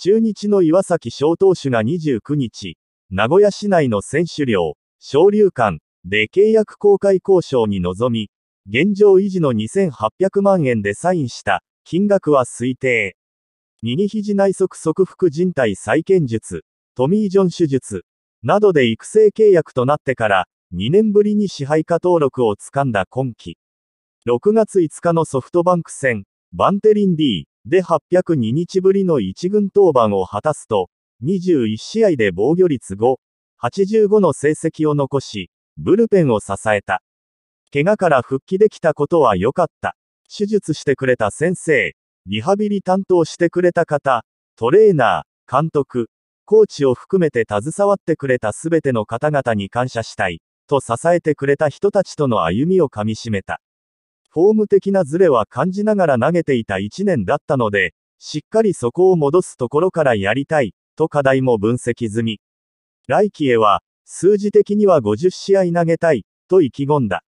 中日の岩崎小投手が29日、名古屋市内の選手寮、小流館で契約公開交渉に臨み、現状維持の2800万円でサインした金額は推定。右肘内側側腹人体再建術、トミー・ジョン手術などで育成契約となってから2年ぶりに支配下登録をつかんだ今季。6月5日のソフトバンク戦、バンテリン D、で802日ぶりの1軍登板を果たすと、21試合で防御率5、85の成績を残し、ブルペンを支えた。怪我から復帰できたことは良かった。手術してくれた先生、リハビリ担当してくれた方、トレーナー、監督、コーチを含めて携わってくれた全ての方々に感謝したい、と支えてくれた人たちとの歩みをかみしめた。フォーム的なズレは感じながら投げていた1年だったので、しっかりそこを戻すところからやりたい、と課題も分析済み。来季へは、数字的には50試合投げたい、と意気込んだ。